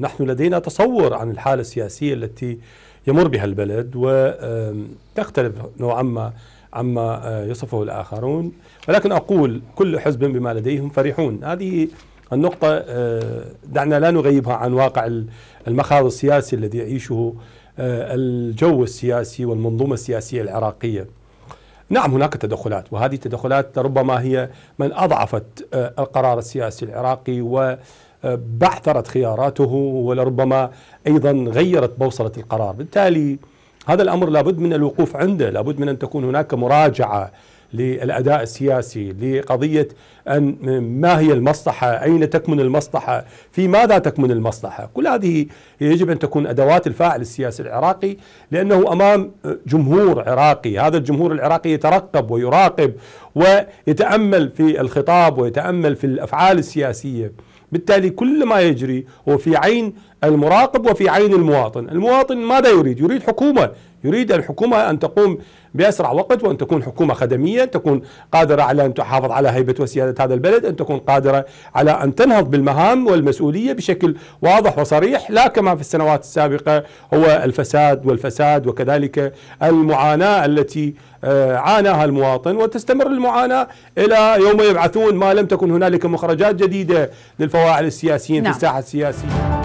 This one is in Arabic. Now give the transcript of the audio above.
نحن لدينا تصور عن الحالة السياسية التي يمر بها البلد وتختلف نوعا ما عما آه، يصفه الآخرون ولكن أقول كل حزب بما لديهم فرحون هذه النقطة آه، دعنا لا نغيبها عن واقع المخاض السياسي الذي يعيشه آه، الجو السياسي والمنظومة السياسية العراقية نعم هناك تدخلات وهذه التدخلات ربما هي من أضعفت القرار السياسي العراقي و بعثرت خياراته ولربما أيضا غيرت بوصلة القرار بالتالي هذا الأمر لابد من الوقوف عنده لابد من أن تكون هناك مراجعة للاداء السياسي لقضيه ان ما هي المصلحه؟ اين تكمن المصلحه؟ في ماذا تكمن المصلحه؟ كل هذه يجب ان تكون ادوات الفاعل السياسي العراقي لانه امام جمهور عراقي، هذا الجمهور العراقي يترقب ويراقب ويتامل في الخطاب ويتامل في الافعال السياسيه. بالتالي كل ما يجري هو في عين المراقب وفي عين المواطن المواطن ماذا يريد يريد حكومة يريد الحكومة أن تقوم بأسرع وقت وأن تكون حكومة خدمية أن تكون قادرة على أن تحافظ على هيبة وسيادة هذا البلد أن تكون قادرة على أن تنهض بالمهام والمسؤولية بشكل واضح وصريح لا كما في السنوات السابقة هو الفساد والفساد وكذلك المعاناة التي آه، عاناها المواطن وتستمر المعاناة إلى يوم يبعثون ما لم تكن هنالك مخرجات جديدة للفواعل السياسيين نعم. في الساحة السياسية